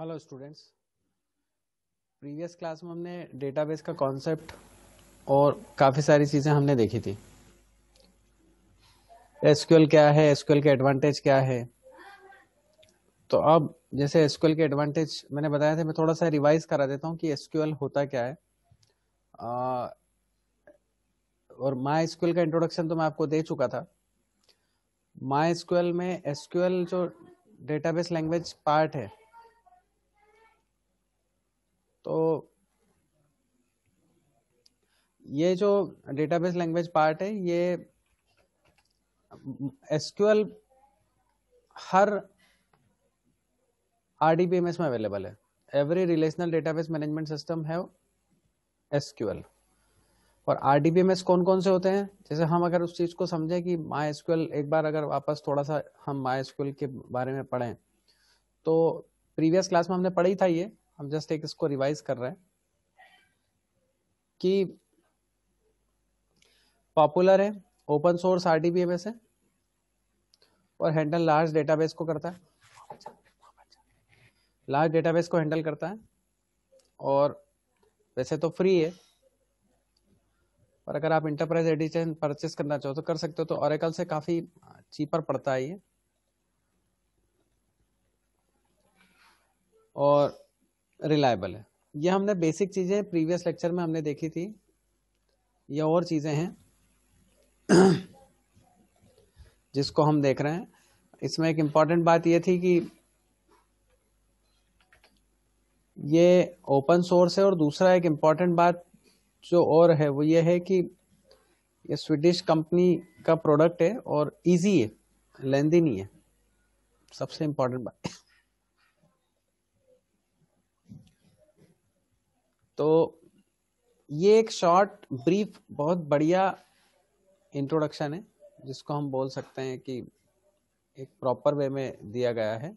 hello students previous class में हमने database का कॉन्सेप्ट और काफ़ी सारी चीज़ें हमने देखी थी एसक्यूएल क्या है एसक्यूएल के एडवांटेज क्या है तो अब जैसे एसक्यूएल के एडवांटेज मैंने बताया था मैं थोड़ा सा रिवाइज करा देता हूँ कि एसक्यूएल होता क्या है आ, और माई स्कूल का इंट्रोडक्शन तो मैं आपको दे चुका था माई एसक्यूएल में एसक्यूएल जो डेटाबेस लैंग्वेज पार्ट है तो ये जो डेटाबेस लैंग्वेज पार्ट है ये एसक्यूएल हर आर डी में अवेलेबल है every relational database management system है एसक्यूएल और आर कौन कौन से होते हैं जैसे हम अगर उस चीज़ को समझें कि माई एक बार अगर वापस थोड़ा सा हम माई के बारे में पढ़ें तो प्रीवियस क्लास में हमने पढ़ी था ये हम जस्ट एक इसको रिवाइज कर रहे हैं कि पॉपुलर है ओपन सोर्स आर आरडीबीएमएस है और हैंडल लार्ज डेटाबेस को करता है लार्ज डेटाबेस को हैंडल करता है और वैसे तो फ्री है पर अगर आप इंटरप्राइज एडिशन परचेस करना चाहो तो कर सकते हो तो ओरेकल से काफ़ी चीपर पड़ता है ये और रिलायबल है ये हमने बेसिक चीज़ें प्रीवियस लेक्चर में हमने देखी थी यह और चीज़ें हैं जिसको हम देख रहे हैं इसमें एक इम्पॉर्टेंट बात ये थी कि ये ओपन सोर्स है और दूसरा एक इम्पॉर्टेंट बात जो और है वो ये है कि ये स्वीडिश कंपनी का प्रोडक्ट है और इजी है लेंदी नहीं है सबसे इम्पॉर्टेंट बात तो ये एक शॉर्ट ब्रीफ बहुत बढ़िया इंट्रोडक्शन है जिसको हम बोल सकते हैं कि एक प्रॉपर वे में दिया गया है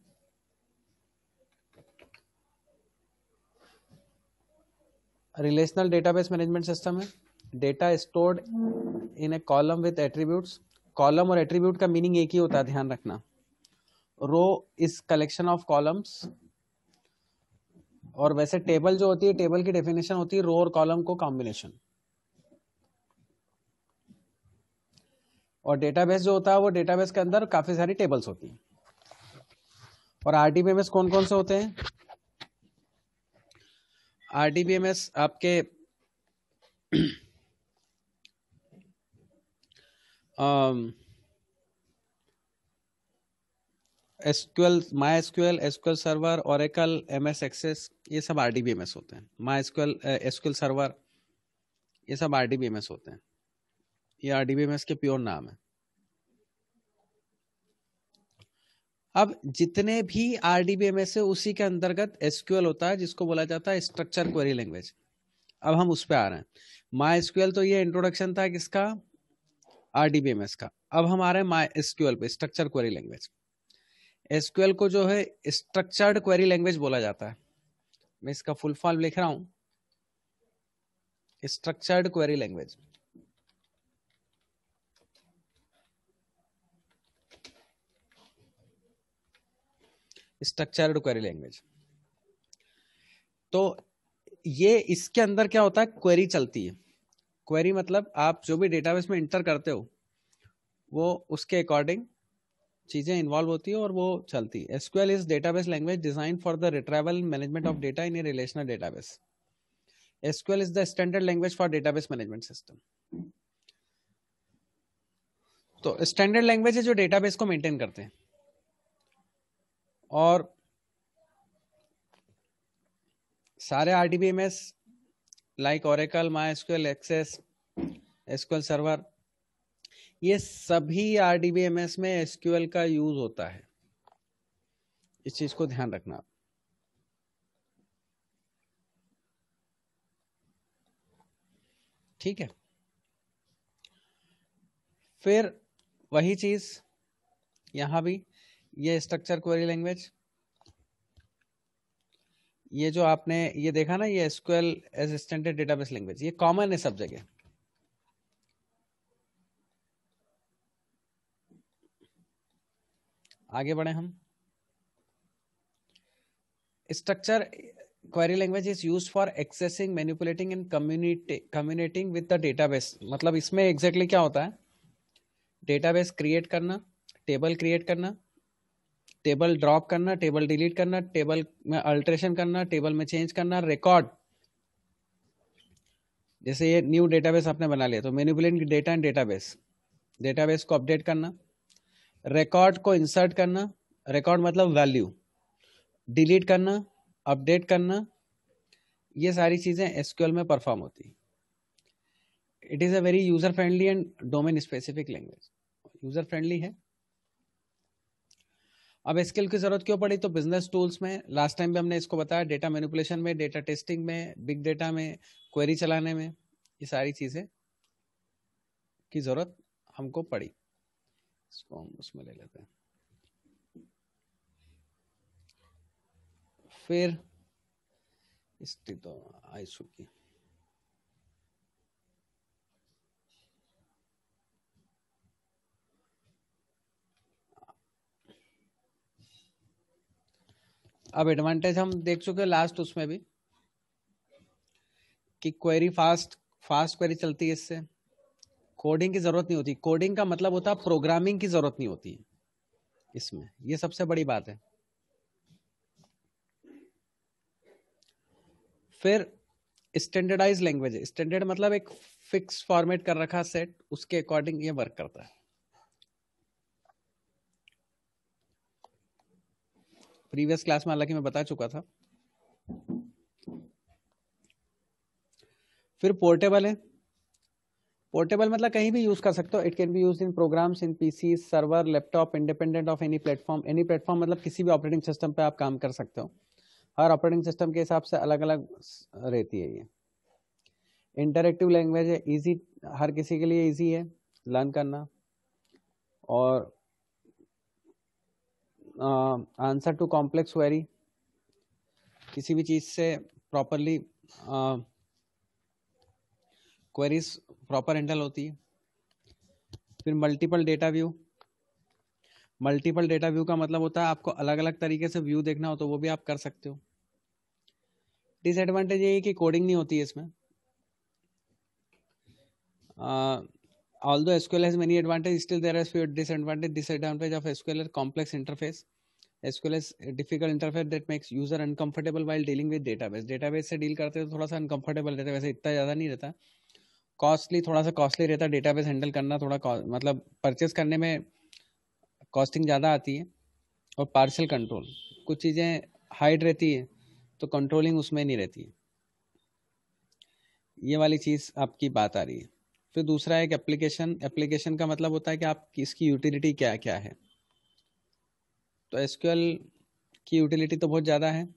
रिलेशनल डेटाबेस मैनेजमेंट सिस्टम है data stored in a column with attributes column और एट्रीब्यूट का मीनिंग एक ही होता है ध्यान रखना row is collection of columns और वैसे टेबल जो होती है टेबल की डेफिनेशन होती है रो और कॉलम को कॉम्बिनेशन और डेटाबेस जो होता है वो डेटाबेस के अंदर काफी सारी टेबल्स होती हैं और आरडीबीएमएस कौन कौन से होते हैं आरडीबीएमएस आपके आ, SQL MySQL SQL server Oracle M S Access ये सब R D B M S होते हैं माई एसक्यूएल एसक्यूएल सर्वर ये सब R D B M S होते हैं ये R D B M S के प्योर नाम है अब जितने भी R D B M S है उसी के अंतर्गत एसक्यूएल होता है जिसको बोला जाता है स्ट्रक्चर क्वेरी लैंग्वेज अब हम उस पर आ रहे हैं माई एसक्यूएल तो ये इंट्रोडक्शन था किसका R D B M S का अब हम आ रहे हैं माई एसक्यूएल पे स्ट्रक्चर क्वेरी लैंग्वेज एसक्यूएल को जो है स्ट्रक्चर्ड क्वेरी लैंग्वेज बोला जाता है मैं इसका फुल फॉर्म लिख रहा हूं structured query language structured query language तो ये इसके अंदर क्या होता है क्वेरी चलती है क्वेरी मतलब आप जो भी डेटाबेस में इंटर करते हो वो उसके अकॉर्डिंग चीज़ें इन्वॉल्व होती है और वो चलती है SQL is database language design for the retrieval management of data in a relational database SQL is the standard language for database management system तो स्टैंडर्ड लैंग्वेज है जो डेटाबेस को मेंटेन करते हैं और सारे R T B M S like Oracle MySQL Access SQL server ये सभी R D B M S में एसक्यूएल का यूज होता है इस चीज को ध्यान रखना आप ठीक है फिर वही चीज यहां भी ये स्ट्रक्चर क्वेरी लैंग्वेज ये जो आपने ये देखा ना ये SQL as standard database language ये कॉमन है सब जगह आगे बढ़े हम structure query language is use for accessing manipulating and communicating with the database मतलब इसमें एग्जैक्टली exactly क्या होता है डेटाबेस क्रिएट करना टेबल क्रिएट करना टेबल ड्रॉप करना टेबल डिलीट करना टेबल में अल्ट्रेशन करना टेबल में चेंज करना रिकॉर्ड जैसे ये न्यू डेटाबेस आपने बना लिया तो manipulating data and database database को अपडेट करना रिकॉर्ड को इंसर्ट करना रिकॉर्ड मतलब वैल्यू डिलीट करना अपडेट करना ये सारी चीज़ें एसक्यूएल में परफॉर्म होती हैं it is a very user friendly and domain specific language user friendly है अब स्किल की ज़रूरत क्यों पड़ी तो बिजनेस टूल्स में लास्ट टाइम भी हमने इसको बताया डेटा मैनिपुलेशन में डेटा टेस्टिंग में बिग डेटा में क्वेरी चलाने में ये सारी चीज़ें की ज़रूरत हमको पड़ी इसको हम उसमें ले लेते हैं फिर स्थित तो आई चुकी अब एडवांटेज हम देख चुके हैं लास्ट उसमें भी कि क्वेरी फास्ट फास्ट क्वेरी चलती है इससे कोडिंग की ज़रूरत नहीं होती कोडिंग का मतलब होता है प्रोग्रामिंग की ज़रूरत नहीं होती इसमें ये सबसे बड़ी बात है फिर स्टैंडर्डाइज लैंग्वेज स्टैंडर्ड मतलब एक फिक्स फॉर्मेट कर रखा सेट उसके अकॉर्डिंग ये वर्क करता है प्रीवियस क्लास में हालांकि मैं बता चुका था फिर पोर्टेबल है पोर्टेबल मतलब कहीं भी यूज कर सकते हो it can be use in programs in PC server laptop independent of any platform any platform मतलब किसी भी ऑपरेटिंग सिस्टम पे आप काम कर सकते हो हर ऑपरेटिंग सिस्टम के हिसाब से अलग अलग रहती है ये इंटरेक्टिव लैंग्वेज है ईजी हर किसी के लिए ईजी है लर्न करना और आंसर टू कॉम्प्लेक्स क्वेरी किसी भी चीज़ से प्रॉपरली क्वेरीज प्रॉपर हैंडल होती है फिर multiple data view multiple data view का मतलब होता है आपको अलग अलग तरीके से व्यू देखना हो तो वो भी आप कर सकते हो डिसएडवांटेज ये कि कोडिंग नहीं होती है इसमें although SQL has many advantage still there as disadvantage disadvantage of SQL complex interface SQL difficult interface that makes user uncomfortable while dealing with database database से डील करते हो तो थोड़ा सा अनकंफर्टेबल रहता है वैसे इतना ज़्यादा नहीं रहता कॉस्टली थोड़ा सा कॉस्टली रहता है बेस हैंडल करना थोड़ा मतलब परचेस करने में कॉस्टिंग ज़्यादा आती है और पार्सल कंट्रोल कुछ चीज़ें हाइड रहती है तो कंट्रोलिंग उसमें नहीं रहती है ये वाली चीज़ आपकी बात आ रही है फिर दूसरा एक एप्लीकेशन एप्लीकेशन का मतलब होता है कि आप इसकी यूटिलिटी क्या क्या है तो एस की यूटिलिटी तो बहुत ज़्यादा है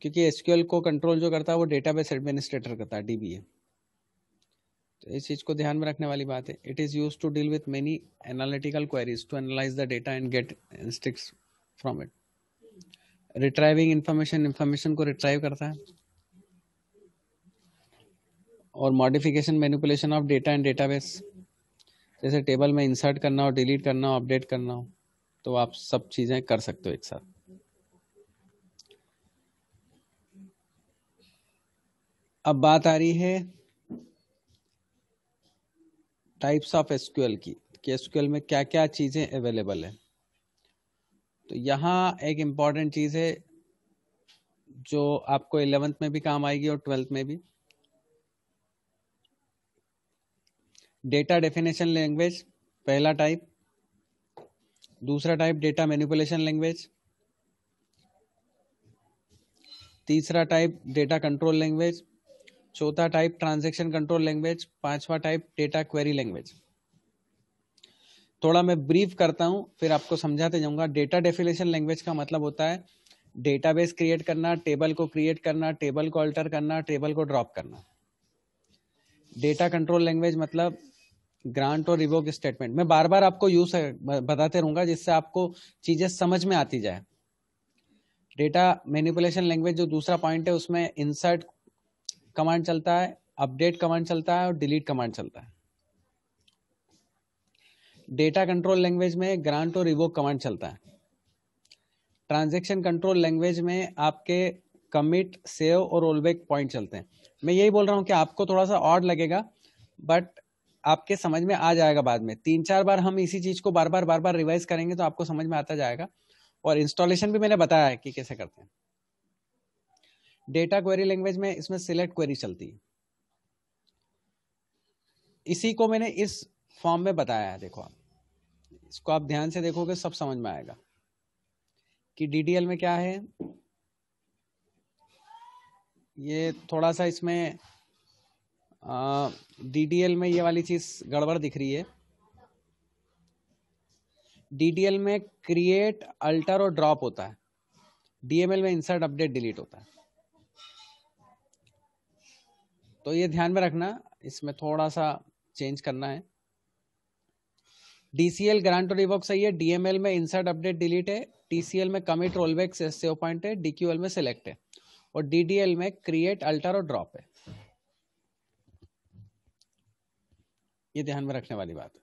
क्योंकि एस को कंट्रोल जो करता है वो डेटाबेस एडमिनिस्ट्रेटर करता है डी तो इस चीज़ को ध्यान में रखने वाली बात है it is use to deal with many analytical queries to analyse the data and get insights from it retrieving information information को रिट्राइव करता है और modification manipulation of data and database जैसे टेबल में इंसर्ट करना हो डिलीट करना हो अपडेट करना हो तो आप सब चीज़ें कर सकते हो एक साथ अब बात आ रही है टाइप्स ऑफ एसक्यूएल की कि एसक्यूएल में क्या क्या चीज़ें अवेलेबल हैं तो यहाँ एक इम्पॉर्टेंट चीज़ है जो आपको एलेवेंथ में भी काम आएगी और ट्वेल्थ में भी डेटा डेफिनेशन लैंग्वेज पहला टाइप दूसरा टाइप डेटा मैनिपुलेशन लैंग्वेज तीसरा टाइप डेटा कंट्रोल लैंग्वेज चौथा टाइप ट्रांजेक्शन कंट्रोल लैंग्वेज पांचवा टाइप डेटा क्वेरी लैंग्वेज थोड़ा मैं ब्रीफ करता हूँ फिर आपको समझाते जाऊंगा डेटा डेफिनेशन लैंग्वेज का मतलब होता है डेटाबेस क्रिएट करना टेबल को क्रिएट करना टेबल को अल्टर करना टेबल को ड्रॉप करना डेटा कंट्रोल लैंग्वेज मतलब ग्रांट और रिवोक स्टेटमेंट मैं बार बार आपको यूज बताते रहूंगा जिससे आपको चीजें समझ में आती जाए डेटा मैनिपुलेशन लैंग्वेज जो दूसरा पॉइंट है उसमें इंसर्ट कमांड चलता है अपडेट कमांड चलता है और डिलीट कमांड चलता है डेटा कंट्रोल लैंग्वेज में ग्रांट और रिवोक कमांड चलता है ट्रांजेक्शन कंट्रोल लैंग्वेज में आपके कमिट सेव और रोलबैक पॉइंट चलते हैं मैं यही बोल रहा हूँ कि आपको थोड़ा सा ऑड लगेगा बट आपके समझ में आ जाएगा बाद में तीन चार बार हम इसी चीज़ को बार बार बार बार रिवाइज करेंगे तो आपको समझ में आता जाएगा और इंस्टॉलेशन भी मैंने बताया है कि कैसे करते हैं डेटा क्वेरी लैंग्वेज में इसमें सिलेक्ट क्वेरी चलती है इसी को मैंने इस फॉर्म में बताया है देखो आप इसको आप ध्यान से देखोगे सब समझ में आएगा कि डीडीएल में क्या है ये थोड़ा सा इसमें डीडीएल में ये वाली चीज गड़बड़ दिख रही है डीडीएल में क्रिएट अल्टर और ड्रॉप होता है डीएमएल में इंसर्ट अपडेट डिलीट होता है तो ये ध्यान में रखना इसमें थोड़ा सा चेंज करना है डीसीएल ग्रांट और रिवॉक सही है डीएमएल में इंसर्ट अपडेट डिलीट है टीसीएल में कमिट रोलबैक सेव पॉइंट है डीक्यूएल में सिलेक्ट है और डीडीएल में क्रिएट अल्टर और ड्रॉप है ये ध्यान में रखने वाली बात है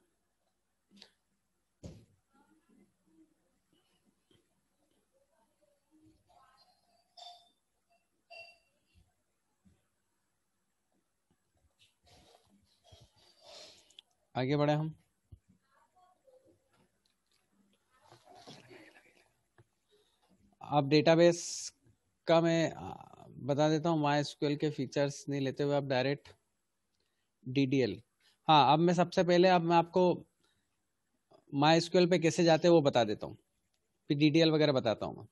आगे बढ़े हम आप डेटाबेस का मैं बता देता हूँ माई स्क्ल के फीचर्स नहीं लेते हुए आप डायरेक्ट डीडीएल हाँ अब मैं सबसे पहले अब मैं आपको माई स्क्ल पे कैसे जाते हैं वो बता देता हूँ फिर डीडीएल वगैरह बताता हूँ मैं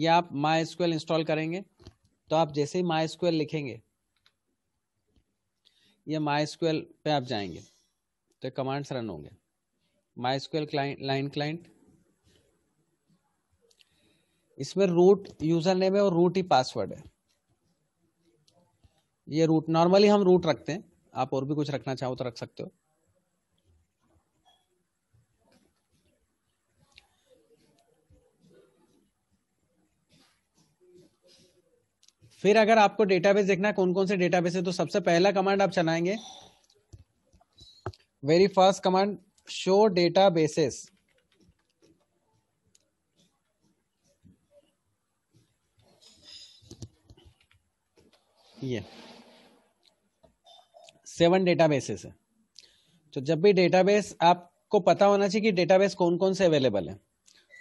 ये आप माई स्क्ल इंस्टॉल करेंगे तो आप जैसे ही माई स्क्ल लिखेंगे या माई स्क्ल पे आप जाएंगे तो कमांड्स रन होंगे MySQL client line client इसमें रूट यूजर नेम है और रूट ही पासवर्ड है ये रूट नॉर्मली हम रूट रखते हैं आप और भी कुछ रखना चाहो तो रख सकते हो फिर अगर आपको डेटाबेस देखना है कौन कौन से डेटाबेस है तो सबसे पहला कमांड आप चलाएंगे very first command show databases seven databases है तो जब भी डेटाबेस आपको पता होना चाहिए कि डेटाबेस कौन कौन से अवेलेबल है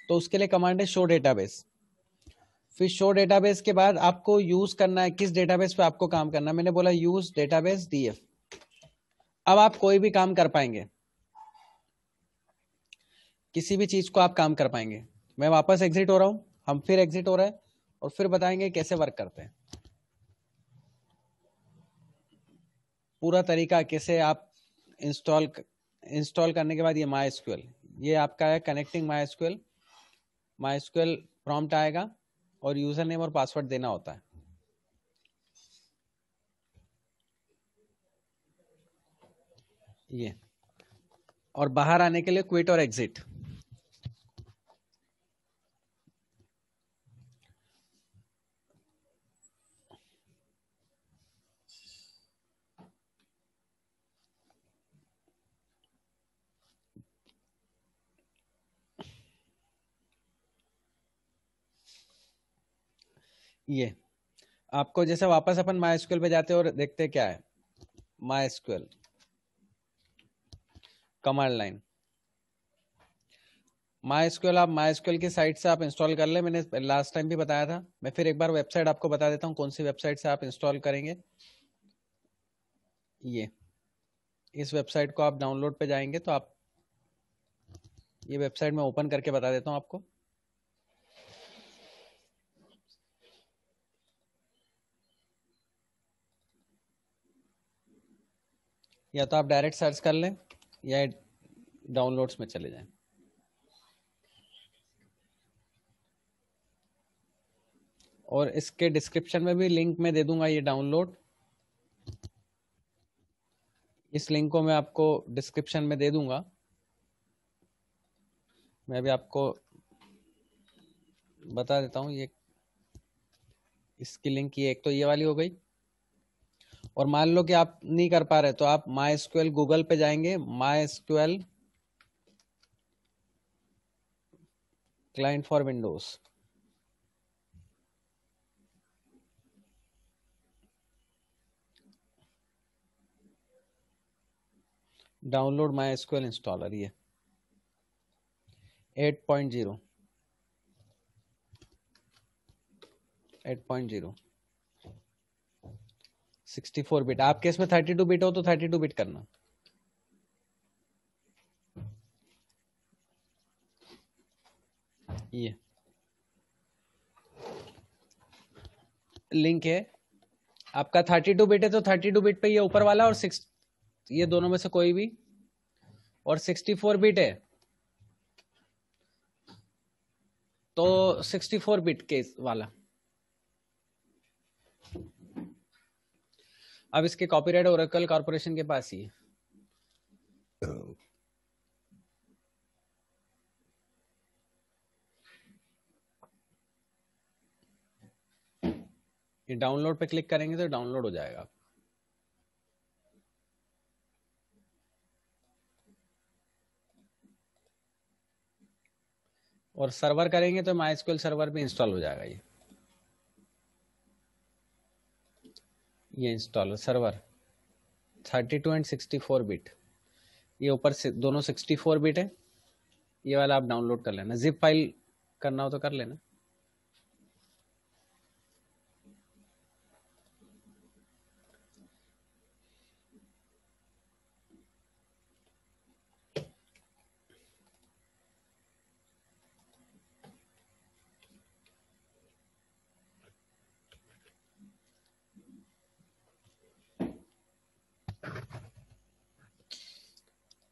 तो उसके लिए कमांड है शो डेटाबेस फिर शो डेटाबेस के बाद आपको यूज करना है किस डेटाबेस पे आपको काम करना है मैंने बोला यूज डेटाबेस डीएफ अब आप कोई भी काम कर पाएंगे किसी भी चीज को आप काम कर पाएंगे मैं वापस एग्जिट हो रहा हूं हम फिर एग्जिट हो रहे हैं और फिर बताएंगे कैसे वर्क करते हैं पूरा तरीका कैसे आप इंस्टॉल इंस्टॉल करने के बाद ये माई ये आपका है connecting MySQL MySQL prompt आएगा और यूजर नेम और पासवर्ड देना होता है ये और बाहर आने के लिए क्विट और एग्जिट ये आपको जैसे वापस अपन माई पे जाते हैं और देखते क्या है माई कमांड लाइन माइस्क्यूएल आप माइस्क्यूएल की साइट से आप इंस्टॉल कर ले मैंने लास्ट टाइम भी बताया था मैं फिर एक बार वेबसाइट आपको बता देता हूँ कौन सी वेबसाइट से आप इंस्टॉल करेंगे ये इस वेबसाइट को आप डाउनलोड पे जाएंगे तो आप ये वेबसाइट मैं ओपन करके बता देता हूँ आपको या तो आप डायरेक्ट सर्च कर लें या डाउनलोड्स में चले जाएं और इसके डिस्क्रिप्शन में भी लिंक में दे दूंगा ये डाउनलोड इस लिंक को मैं आपको डिस्क्रिप्शन में दे दूंगा मैं भी आपको बता देता हूँ ये इसकी लिंक ये एक तो ये वाली हो गई और मान लो कि आप नहीं कर पा रहे तो आप माई स्क्वेल गूगल पे जाएंगे MySQL client for Windows download MySQL installer ये 8.0 8.0 64 बिट आपके इसमें 32 बिट हो तो 32 बिट करना ये लिंक है आपका 32 बिट है तो 32 बिट पे ये ऊपर वाला और सिक्स ये दोनों में से कोई भी और 64 बिट है तो 64 बिट केस वाला अब इसके कॉपीराइट ओरेकल कॉर्पोरेशन के पास ही है ये डाउनलोड पे क्लिक करेंगे तो डाउनलोड हो जाएगा और सर्वर करेंगे तो माई सर्वर भी इंस्टॉल हो जाएगा ये ये इंस्टॉलर सर्वर 32 एंड 64 बिट ये ऊपर से दोनों 64 बिट है ये वाला आप डाउनलोड कर लेना जिप फाइल करना हो तो कर लेना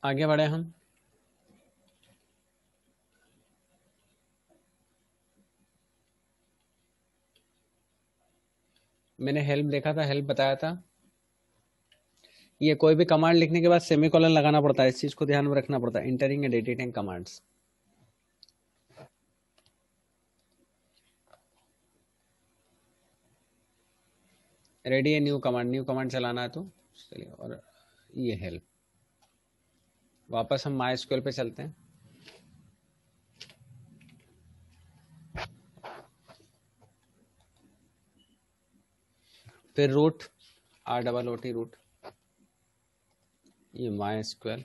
आगे बढ़े हम मैंने हेल्प देखा था हेल्प बताया था ये कोई भी कमांड लिखने के बाद सेमीकोलन लगाना पड़ता है इस चीज को ध्यान में रखना पड़ता है entering and editing commands ready है न्यू कमांड न्यू कमांड चलाना है तो चलिए और ये हेल्प वापस हम माई स्क्वेल पे चलते हैं फिर root R double O T root ये माई स्क्वेल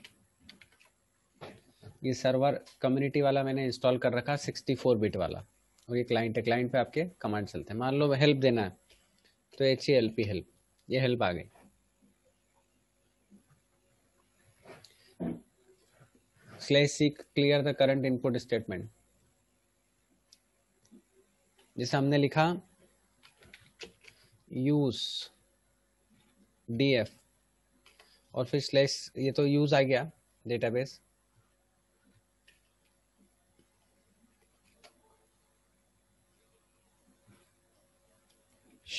ये सर्वर कम्युनिटी वाला मैंने इंस्टॉल कर रखा 64 बिट वाला और ये क्लाइंट है क्लाइंट पे आपके कमांड चलते हैं मान लो हेल्प देना है तो H E L P help ये हेल्प आ गई slash c clear the current input statement जैसे हमने लिखा यूज डी एफ और फिर स्लेस ये तो यूज आ गया डेटाबेस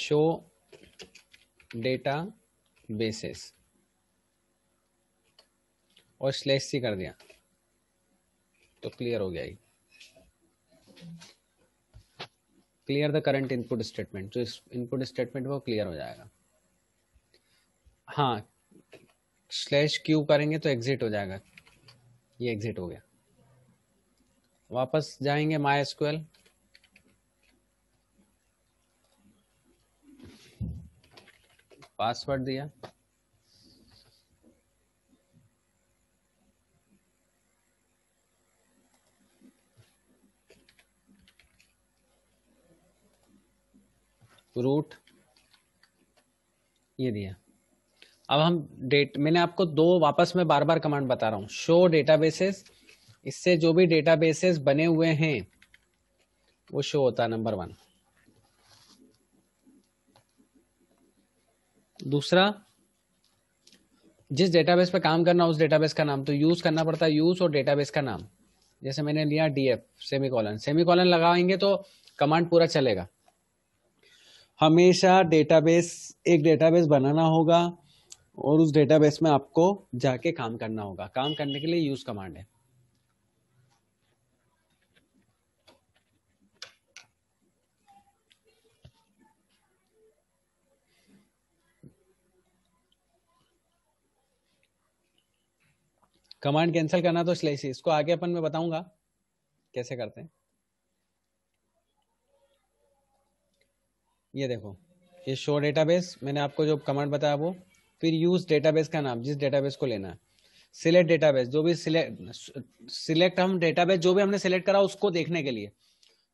शो डेटा बेसिस और स्लैश सी कर दिया तो क्लियर हो गया clear the current input statement जो इनपुट स्टेटमेंट वो क्लियर हो जाएगा हाँ स्लैश क्यू करेंगे तो एग्जिट हो जाएगा ये एग्जिट हो गया वापस जाएंगे माई एसक्यूएल पासवर्ड दिया रूट ये दिया अब हम डेट मैंने आपको दो वापस में बार बार कमांड बता रहा हूं शो डेटाबेसेस इससे जो भी डेटाबेसेस बने हुए हैं वो शो होता है नंबर वन दूसरा जिस डेटाबेस पे काम करना उस डेटाबेस का नाम तो यूज करना पड़ता है यूज और डेटाबेस का नाम जैसे मैंने लिया DF semicolon semicolon लगाएंगे तो कमांड पूरा चलेगा हमेशा डेटाबेस एक डेटाबेस बनाना होगा और उस डेटाबेस में आपको जाके काम करना होगा काम करने के लिए यूज कमांड है कमांड कैंसिल करना तो स्लेसी इसको आगे अपन मैं बताऊंगा कैसे करते हैं ये देखो ये शो डेटाबेस मैंने आपको जो कमांड बताया वो फिर यूज डेटाबेस का नाम जिस डेटाबेस को लेना है सिलेक्ट डेटाबेस जो भी सिलेक्ट सिलेक्ट हम डेटाबेस जो भी हमने सिलेक्ट करा उसको देखने के लिए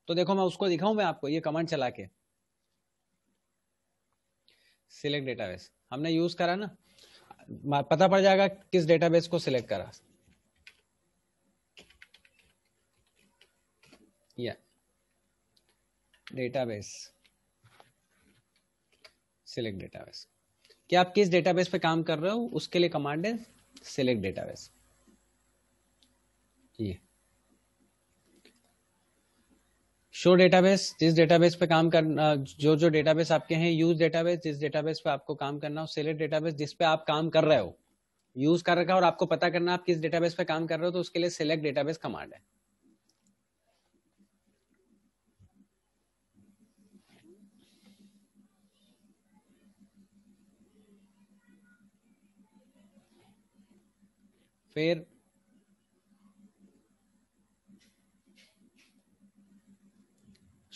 तो देखो मैं उसको दिखाऊं मैं आपको ये कमांड चला के सिलेक्ट डेटाबेस हमने यूज करा ना पता पड़ जाएगा किस डेटाबेस को सिलेक्ट करा या डेटाबेस सिलेक्ट डेटाबेस क्या आप किस डेटाबेस पे काम कर रहे हो उसके लिए कमांड है सिलेक्ट डेटाबेस ये शो डेटाबेस जिस डेटाबेस पे काम करना जो जो डेटाबेस आपके हैं यूज डेटाबेस जिस डेटाबेस पे आपको काम करना हो सिलेक्ट डेटाबेस जिस पे आप काम कर रहे हो यूज कर रखा है और आपको पता करना आप किस डेटाबेस पे काम कर रहे हो तो उसके लिए सिलेक्ट डेटाबेस कमांड है फिर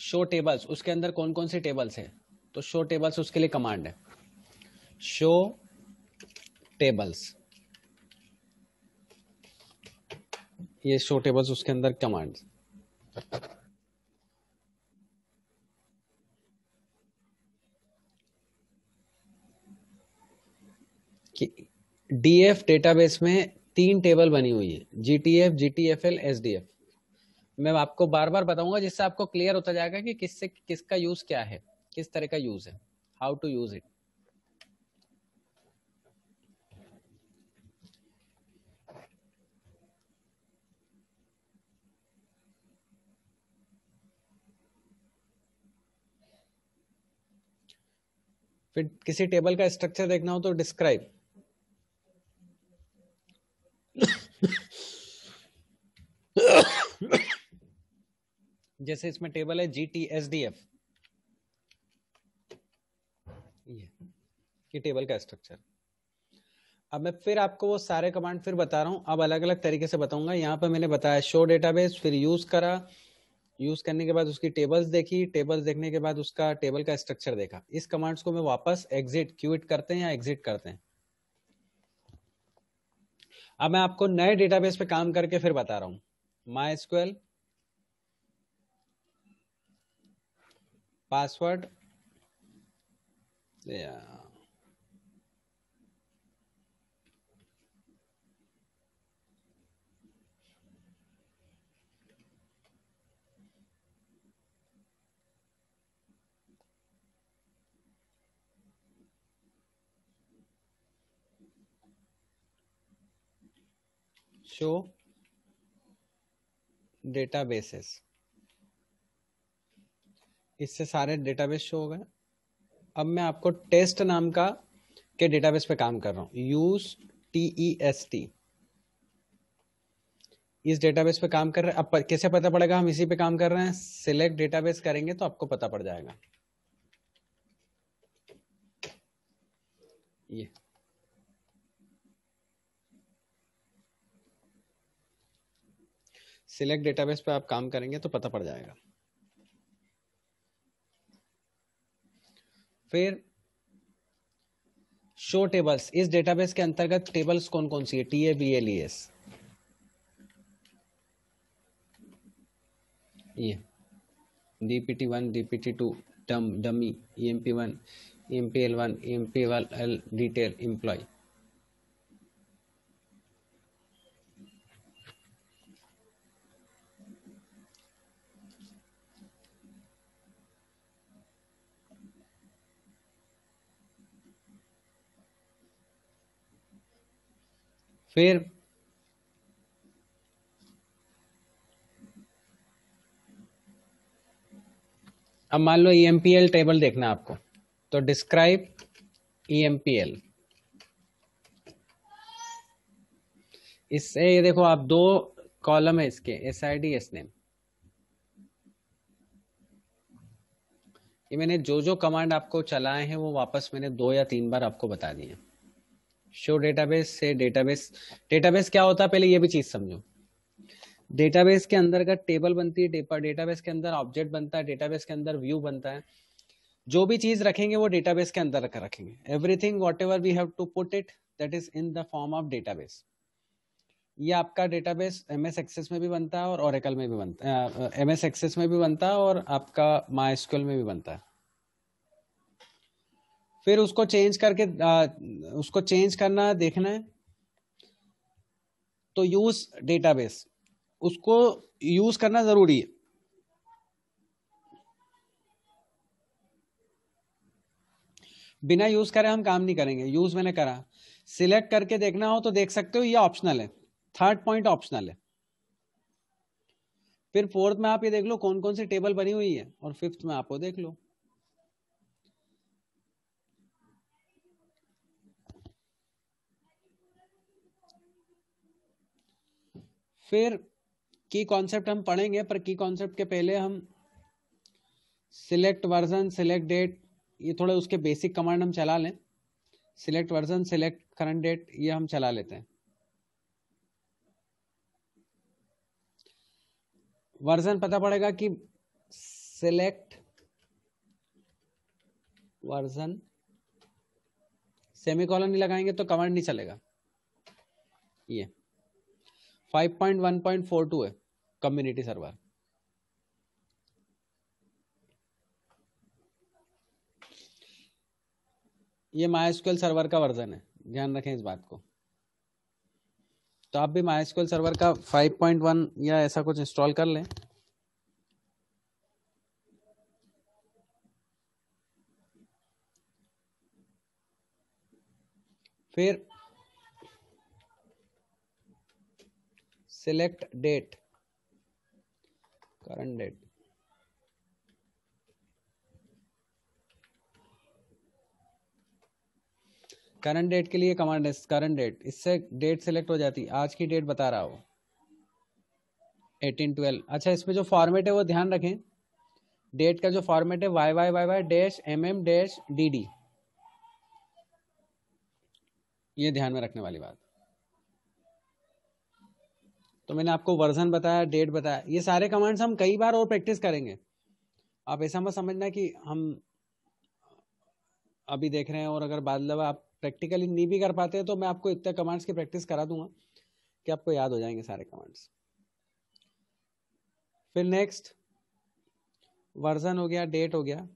शो टेबल्स उसके अंदर कौन कौन से टेबल्स है तो शो टेबल्स उसके लिए कमांड है शो टेबल्स ये शो टेबल्स उसके अंदर कमांड कि डीएफ डेटाबेस में तीन टेबल बनी हुई है G T F G T F L S D F मैं आपको बार बार बताऊंगा जिससे आपको क्लियर होता जाएगा कि किससे किसका यूज क्या है किस तरह का यूज है हाउ टू यूज इट फिर किसी टेबल का स्ट्रक्चर देखना हो तो डिस्क्राइब जैसे इसमें टेबल है G T S D F ये ये टेबल का स्ट्रक्चर अब मैं फिर आपको वो सारे कमांड फिर बता रहा हूँ अब अलग अलग तरीके से बताऊंगा यहाँ पर मैंने बताया शो डेटाबेस फिर यूज करा यूज करने के बाद उसकी टेबल्स देखी टेबल्स देखने के बाद उसका टेबल का स्ट्रक्चर देखा इस कमांड्स को मैं वापस एग्जिट क्यूट करते हैं या एग्जिट करते हैं अब मैं आपको नए डेटाबेस पे काम करके फिर बता रहा हूँ माई password yeah show databases इससे सारे डेटाबेस शो हो गए अब मैं आपको टेस्ट नाम का के डेटाबेस पे काम कर रहा हूँ use T E S T इस डेटाबेस पे काम कर रहे हैं अब कैसे पता पड़ेगा हम इसी पे काम कर रहे हैं सिलेक्ट डेटाबेस करेंगे तो आपको पता पड़ जाएगा ये सिलेक्ट डेटाबेस पे आप काम करेंगे तो पता पड़ जाएगा फिर शो टेबल्स इस डेटाबेस के अंतर्गत टेबल्स कौन कौन सी है T A B L E S ये डीपीटी वन डीपीटी टू डम dummy E M P one M P L one M P L detail employ फिर अब मान लो ई e टेबल देखना आपको तो डिस्क्राइब ई e इससे ये देखो आप दो कॉलम है इसके S I D S name ये मैंने जो जो कमांड आपको चलाए हैं वो वापस मैंने दो या तीन बार आपको बता दिए शो डेटाबेस से डेटाबेस डेटाबेस क्या होता है पहले ये भी चीज समझो डेटाबेस के अंदर का टेबल बनती है डेटाबेस के अंदर ऑब्जेक्ट बनता है डेटाबेस के अंदर व्यू बनता है जो भी चीज रखेंगे वो डेटाबेस के अंदर रखेंगे everything whatever we have to put it that is in the form of database ये आपका डेटाबेस एम एस एक्सेस में भी बनता है और ओरेकल में भी बनता है एम एस एक्सेस में भी बनता है और आपका माई में भी बनता है फिर उसको चेंज करके आ, उसको चेंज करना है देखना है तो यूज डेटाबेस उसको यूज करना जरूरी है बिना यूज करे हम काम नहीं करेंगे यूज मैंने करा सिलेक्ट करके देखना हो तो देख सकते हो ये ऑप्शनल है थर्ड पॉइंट ऑप्शनल है फिर फोर्थ में आप ये देख लो कौन कौन सी टेबल बनी हुई है और फिफ्थ में आप वो देख लो फिर की कॉन्सेप्ट हम पढ़ेंगे पर की कॉन्सेप्ट के पहले हम सिलेक्ट वर्जन सिलेक्ट डेट ये थोड़े उसके बेसिक कमांड हम चला लें select version select current date ये हम चला लेते हैं वर्जन पता पड़ेगा कि सिलेक्ट वर्जन सेमी कॉलन नहीं लगाएंगे तो कमांड नहीं चलेगा ये 5.1.42 है कम्युनिटी सर्वर ये माइस्क्यूएल सर्वर का वर्जन है ध्यान रखें इस बात को तो आप भी माइस्क्यूएल सर्वर का 5.1 या ऐसा कुछ इंस्टॉल कर लें फिर select date current date current date के लिए कमांड है करंट डेट इससे डेट सेलेक्ट हो जाती है आज की डेट बता रहा हो एटीन ट्वेल्व अच्छा इसमें जो फॉर्मेट है वो ध्यान रखें डेट का जो फॉर्मेट है Y Y Y Y dash M M dash D D ये ध्यान में रखने वाली बात तो मैंने आपको वर्जन बताया डेट बताया ये सारे कमांड्स हम कई बार और प्रैक्टिस करेंगे आप ऐसा मत समझना कि हम अभी देख रहे हैं और अगर बाद आप प्रैक्टिकली नहीं भी कर पाते तो मैं आपको इतने कमांड्स की प्रैक्टिस करा दूंगा कि आपको याद हो जाएंगे सारे कमांड्स फिर नेक्स्ट वर्जन हो गया डेट हो गया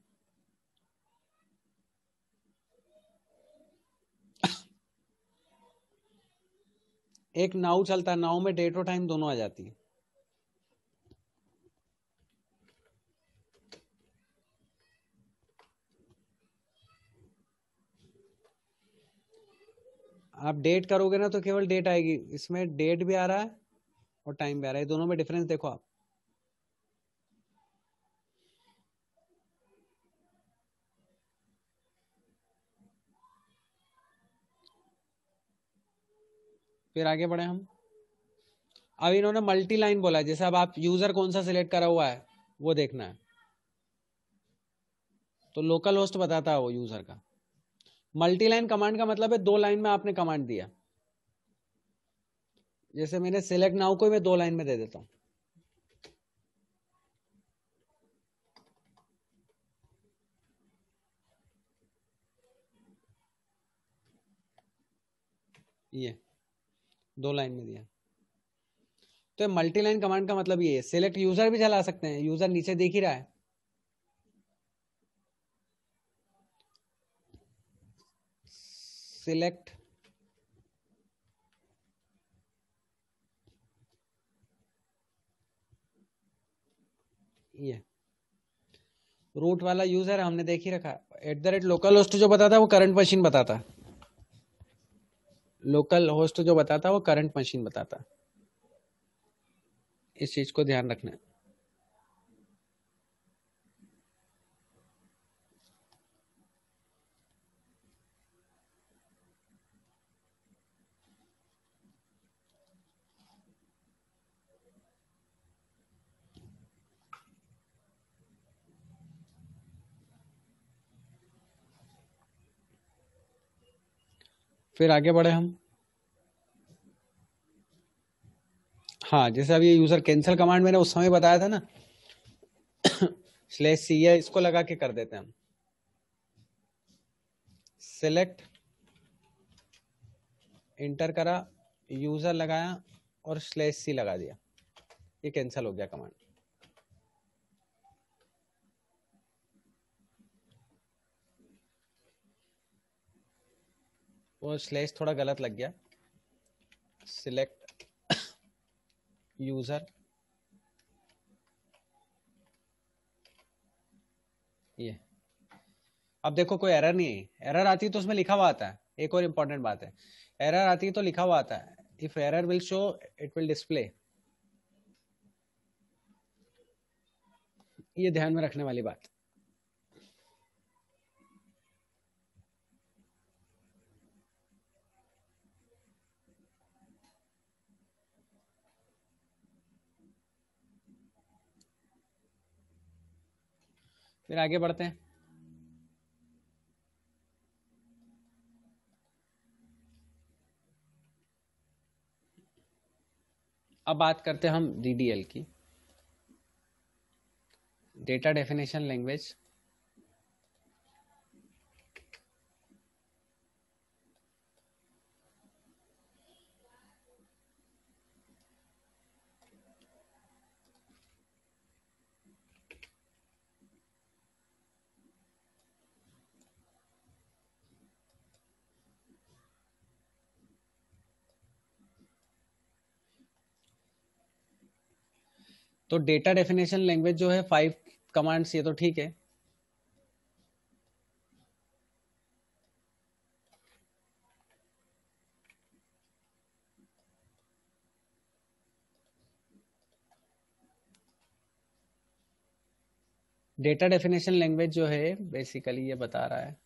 एक नाउ चलता है नाउ में डेट और टाइम दोनों आ जाती है आप डेट करोगे ना तो केवल डेट आएगी इसमें डेट भी आ रहा है और टाइम भी आ रहा है दोनों में डिफरेंस देखो आप फिर आगे बढ़े हम अब इन्होंने मल्टी लाइन बोला है जैसे अब आप यूजर कौन सा सिलेक्ट करा हुआ है वो देखना है तो लोकल होस्ट बताता है वो यूजर का मल्टी लाइन कमांड का मतलब है दो लाइन में आपने कमांड दिया जैसे मैंने सिलेक्ट नाउ को मैं दो लाइन में दे देता हूं ये दो लाइन में दिया तो मल्टी लाइन कमांड का मतलब ये है सिलेक्ट यूजर भी चला सकते हैं यूजर नीचे देख ही रहा है सिलेक्ट ये रूट वाला यूजर हमने देख ही रखा at the rate localhost जो बताता है वो करंट मशीन बताता है लोकल होस्ट जो बताता है वो करंट मशीन बताता है इस चीज को ध्यान रखना है फिर आगे बढ़े हम हाँ जैसे अब ये यूजर कैंसिल कमांड मैंने उस समय बताया था ना स्लैश सी है इसको लगा के कर देते हैं हम सेलेक्ट इंटर करा यूजर लगाया और स्लैश सी लगा दिया ये कैंसिल हो गया कमांड वो स्लैश थोड़ा गलत लग गया सिलेक्ट यूज़र ये अब देखो कोई एरर नहीं है एरर आती है तो उसमें लिखा हुआ आता है एक और इंपॉर्टेंट बात है एरर आती है तो लिखा हुआ आता है if error will show it will display ये ध्यान में रखने वाली बात फिर आगे बढ़ते हैं अब बात करते हैं हम डीडीएल की डेटा डेफिनेशन लैंग्वेज तो डेटा डेफिनेशन लैंग्वेज जो है फाइव कमांड्स ये तो ठीक है डेटा डेफिनेशन लैंग्वेज जो है बेसिकली ये बता रहा है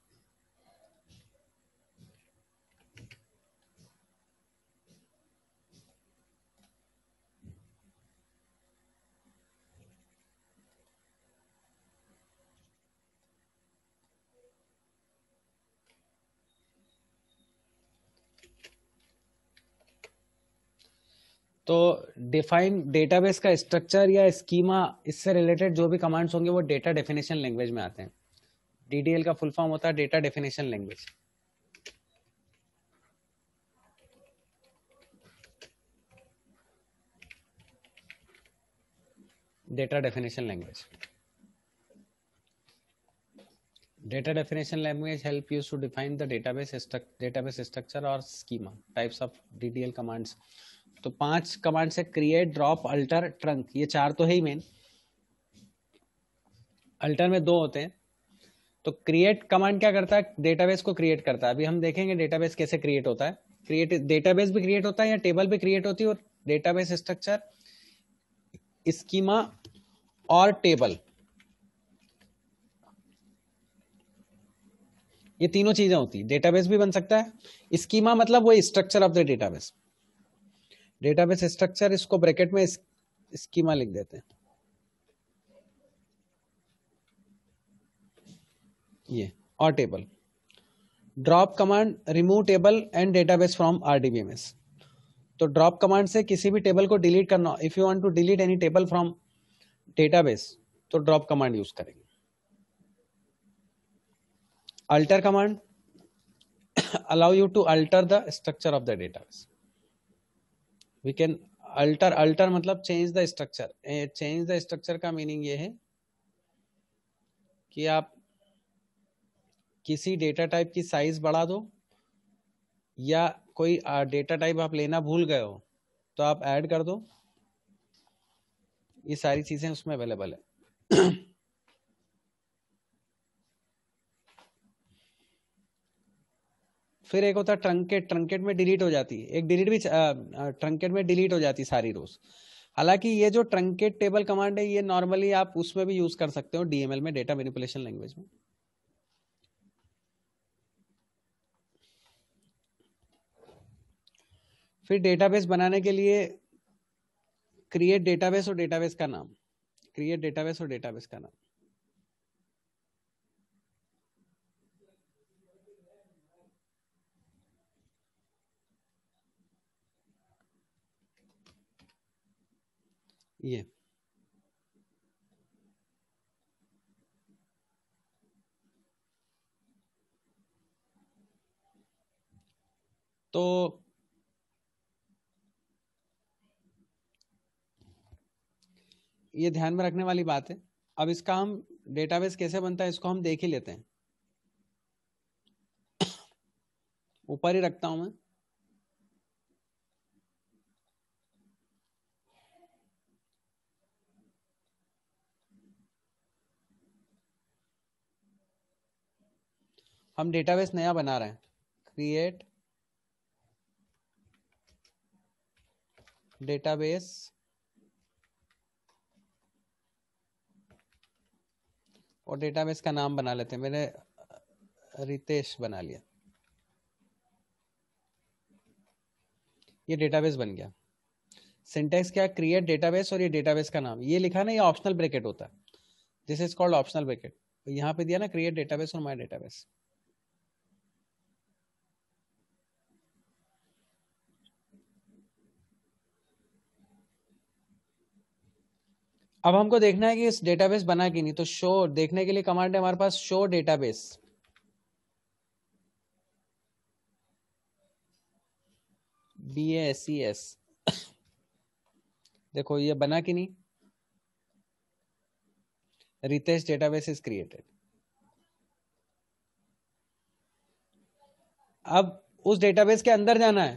तो डिफाइन डेटाबेस का स्ट्रक्चर या स्कीमा इससे रिलेटेड जो भी कमांड्स होंगे वो डेटा डेफिनेशन लैंग्वेज में आते हैं डीडीएल का फुल फॉर्म होता है data definition language data definition language data definition language help you to define the database database structure और schema types of DDL commands commands तो पांच कमांड से क्रिएट ड्रॉप अल्टर ट्रंक ये चार तो है ही मेन अल्टर में दो होते हैं तो क्रिएट कमांड क्या करता है डेटाबेस को क्रिएट करता है अभी हम देखेंगे डेटाबेस कैसे क्रिएट होता है क्रिएट डेटाबेस भी क्रिएट होता है या टेबल भी क्रिएट होती है और डेटाबेस स्ट्रक्चर स्कीमा और टेबल ये तीनों चीजें होती है डेटाबेस भी बन सकता है स्कीमा मतलब वो structure of the database database structure इसको ब्रैकेट में स्कीमा लिख देते हैं ये और table drop command remove table and database from R D B M S तो ड्रॉप कमांड से किसी भी टेबल को डिलीट करना if you want to delete any table from database तो ड्रॉप कमांड यूज करेंगे alter command allow you to alter the structure of the database we can alter alter मतलब change the structure change the structure का meaning ये है कि आप किसी data type की साइज बढ़ा दो या कोई डेटा टाइप आप लेना भूल गए हो तो आप ऐड कर दो ये सारी चीज़ें उसमें अवेलेबल है फिर एक होता है ट्रंकेट ट्रंकेट में डिलीट हो जाती है एक डिलीट भी ट्रंकेट में डिलीट हो जाती सारी रोज हालांकि ये जो ट्रंकेट टेबल कमांड है ये नॉर्मली आप उसमें भी यूज कर सकते हो डीएमएल में डेटा मेनिपुलेशन लैंग्वेज में फिर डेटाबेस बनाने के लिए क्रिएट डेटाबेस और डेटाबेस का नाम क्रिएट डेटाबेस और डेटाबेस का नाम ये तो ये ध्यान में रखने वाली बात है अब इसका हम डेटाबेस कैसे बनता है इसको हम देख ही लेते हैं ऊपर ही रखता हूं मैं हम डेटाबेस नया बना रहे हैं क्रिएट डेटाबेस और डेटाबेस का नाम बना लेते हैं मैंने रितेश बना लिया ये डेटाबेस बन गया सिंटेक्स क्या क्रिएट डेटाबेस और ये डेटाबेस का नाम ये लिखा ना ये ऑप्शनल ब्रैकेट होता है this is called optional bracket यहाँ पे दिया ना क्रिएट डेटाबेस और माय डेटाबेस अब हमको देखना है कि इस डेटाबेस बना कि नहीं तो शो देखने के लिए कमांड है हमारे पास show database B S C S देखो ये बना कि नहीं रितेश डेटाबेस इज क्रिएटेड अब उस डेटाबेस के अंदर जाना है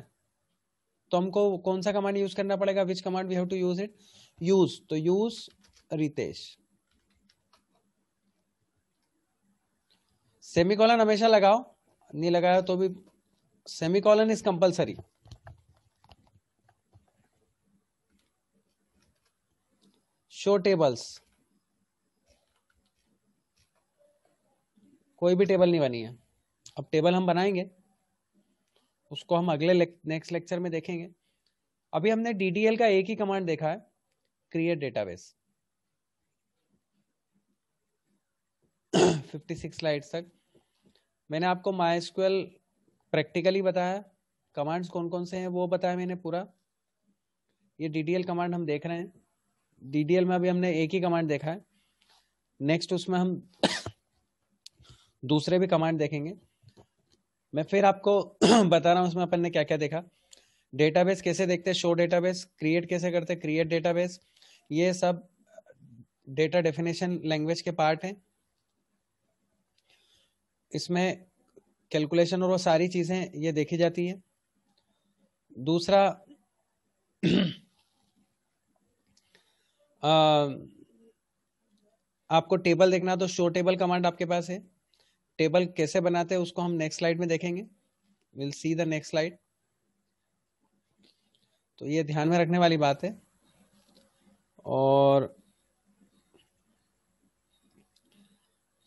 तो हमको कौन सा कमांड यूज करना पड़ेगा which command we have to use it use तो यूज रितेश सेमिकॉलन हमेशा लगाओ नहीं लगाया तो भी semicolon is compulsory show tables कोई भी टेबल नहीं बनी है अब टेबल हम बनाएंगे उसको हम अगले नेक्स्ट लेक्चर में देखेंगे अभी हमने डीडीएल का एक ही कमांड देखा है create फिफ्टी 56 स्लाइड तक मैंने आपको माई प्रैक्टिकली बताया कमांड्स कौन कौन से हैं वो बताया मैंने पूरा ये डी कमांड हम देख रहे हैं डी में अभी हमने एक ही कमांड देखा है नेक्स्ट उसमें हम दूसरे भी कमांड देखेंगे मैं फिर आपको बता रहा हूँ उसमें अपन ने क्या क्या देखा डेटाबेस कैसे देखते हैं शो डेटाबेस क्रिएट कैसे करते हैं क्रिएट डेटाबेस ये सब डेटा डेफिनेशन लैंग्वेज के पार्ट हैं इसमें कैलकुलेशन और वो सारी चीज़ें ये देखी जाती हैं दूसरा आ, आपको टेबल देखना तो शो टेबल कमांड आपके पास है टेबल कैसे बनाते हैं उसको हम नेक्स्ट स्लाइड में देखेंगे will see the next slide तो ये ध्यान में रखने वाली बात है और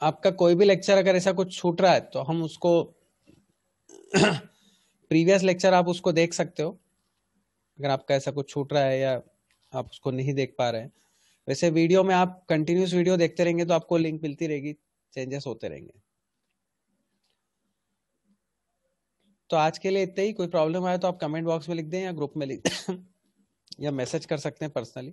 आपका कोई भी लेक्चर अगर ऐसा कुछ छूट रहा है तो हम उसको प्रीवियस लेक्चर आप उसको देख सकते हो अगर आपका ऐसा कुछ छूट रहा है या आप उसको नहीं देख पा रहे हैं वैसे वीडियो में आप कंटिन्यूस वीडियो देखते रहेंगे तो आपको लिंक मिलती रहेगी चेंजेस होते रहेंगे तो आज के लिए इतना ही कोई प्रॉब्लम आया तो आप कमेंट बॉक्स में लिख दें या ग्रुप में लिख दें या मैसेज कर सकते हैं पर्सनली